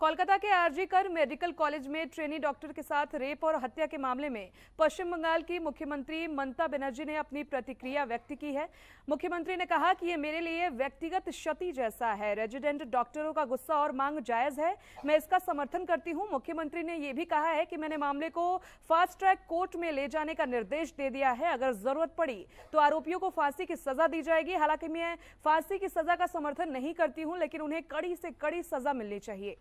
कोलकाता के RG Kar medical college में trainee doctor के साथ रेप और हत्या के मामले में पश्चिम बंगाल की मुख्यमंत्री ममता बनर्जी ने अपनी प्रतिक्रिया व्यक्त की है मुख्यमंत्री ने कहा कि ये मेरे लिए व्यक्तिगत क्षति जैसा है रेजिडेंट डॉक्टरों का गुस्सा और मांग जायज है मैं इसका समर्थन करती हूँ मुख्यमंत्री ने यह भी कहा है कि मैंने मामले को फास्ट ट्रैक कोर्ट में ले जाने का निर्देश दे दिया है अगर जरूरत पड़ी तो आरोपियों को फांसी की सजा दी जाएगी हालांकि मैं फांसी की सजा का समर्थन नहीं करती हूँ लेकिन उन्हें कड़ी से कड़ी सजा मिलनी चाहिए